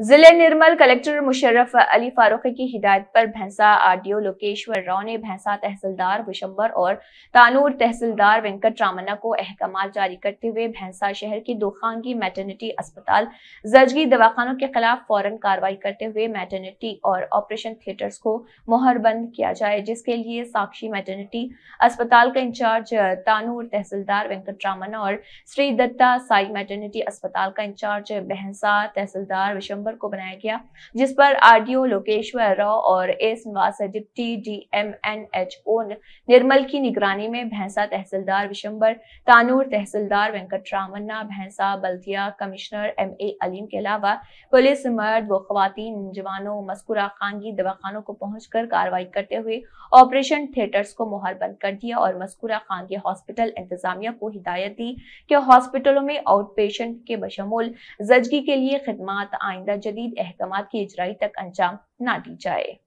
जिले निर्मल कलेक्टर मुशर्रफ अली फारूकी की हिदायत पर भैंसा आरडीओ लोकेश्वर राव ने भैंसा तहसीलदार विशंबर और तानूर तहसीलदार वेंकट रामना को अहकाम जारी करते हुए भैंसा शहर की खानगी मैटर्निटी अस्पताल जजगी दवाखानों के खिलाफ फौरन कार्रवाई करते हुए मैटर्निटी और ऑपरेशन थिएटर्स को मोहरबंद किया जाए जिसके लिए साक्षी मैटर्निटी अस्पताल का इंचार्ज तानूर तहसीलदार वेंकट रामना और श्री दत्ता साई मैटर्निटी अस्पताल का इंचार्ज भैंसा तहसीलदार विशंबर नवंबर को बनाया गया जिस पर आरडीओ लोकेश्वर राव और S Nawaz T D M N H O Nirmal की निगरानी में भैंसा तहसीलदार विशंबर तानूर तहसीलदार वेंकट रामन्ना भैंसा बल्दिया कमिश्नर एम ए अलीम के अलावा पुलिस मर्द व खुवान जवानों मस्कुरा खानगी दवाखानों को पहुंचकर कार्रवाई करते हुए ऑपरेशन थिएटर्स को मोहर बंद कर दिया और मस्कुरा खानगी हॉस्पिटल इंतजामिया को हिदायत दी कि हॉस्पिटलों में आउट पेशेंट के बशमूल जजगी के लिए खदमात आइंदा जदीद अहकाम की इजराई तक अंजाम ना दी जाए